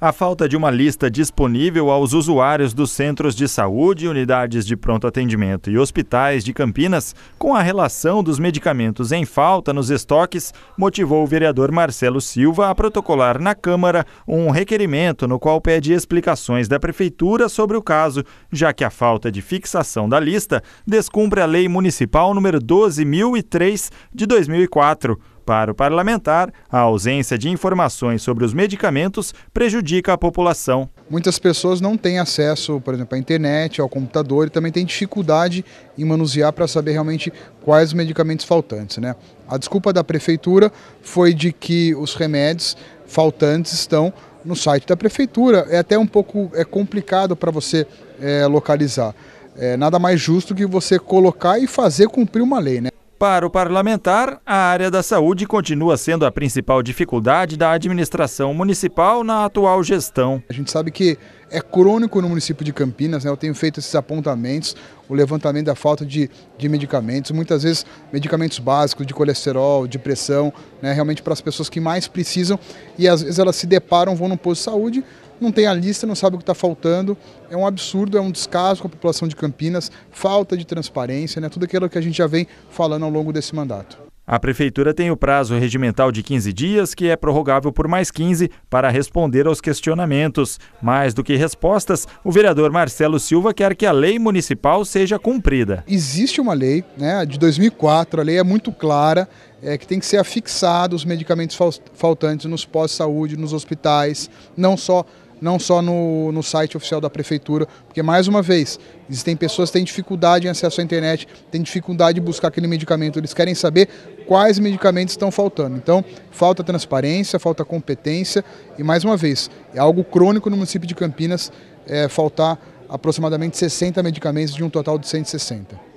A falta de uma lista disponível aos usuários dos centros de saúde, unidades de pronto atendimento e hospitais de Campinas, com a relação dos medicamentos em falta nos estoques, motivou o vereador Marcelo Silva a protocolar na Câmara um requerimento no qual pede explicações da Prefeitura sobre o caso, já que a falta de fixação da lista descumpre a Lei Municipal número 12.003 de 2004. Para o parlamentar, a ausência de informações sobre os medicamentos prejudica a população. Muitas pessoas não têm acesso, por exemplo, à internet, ao computador e também têm dificuldade em manusear para saber realmente quais os medicamentos faltantes. Né? A desculpa da prefeitura foi de que os remédios faltantes estão no site da prefeitura. É até um pouco é complicado para você é, localizar. É nada mais justo que você colocar e fazer cumprir uma lei. Né? Para o parlamentar, a área da saúde continua sendo a principal dificuldade da administração municipal na atual gestão. A gente sabe que é crônico no município de Campinas, né? eu tenho feito esses apontamentos, o levantamento da falta de, de medicamentos, muitas vezes medicamentos básicos, de colesterol, de pressão, né? realmente para as pessoas que mais precisam e às vezes elas se deparam, vão no posto de saúde, não tem a lista, não sabe o que está faltando, é um absurdo, é um descaso com a população de Campinas, falta de transparência, né? tudo aquilo que a gente já vem falando ao longo desse mandato. A Prefeitura tem o prazo regimental de 15 dias, que é prorrogável por mais 15, para responder aos questionamentos. Mais do que respostas, o vereador Marcelo Silva quer que a lei municipal seja cumprida. Existe uma lei né, de 2004, a lei é muito clara, é, que tem que ser afixado os medicamentos faltantes nos pós-saúde, nos hospitais, não só não só no, no site oficial da prefeitura, porque mais uma vez, existem pessoas que têm dificuldade em acesso à internet, têm dificuldade de buscar aquele medicamento, eles querem saber quais medicamentos estão faltando. Então, falta transparência, falta competência e mais uma vez, é algo crônico no município de Campinas é, faltar aproximadamente 60 medicamentos de um total de 160.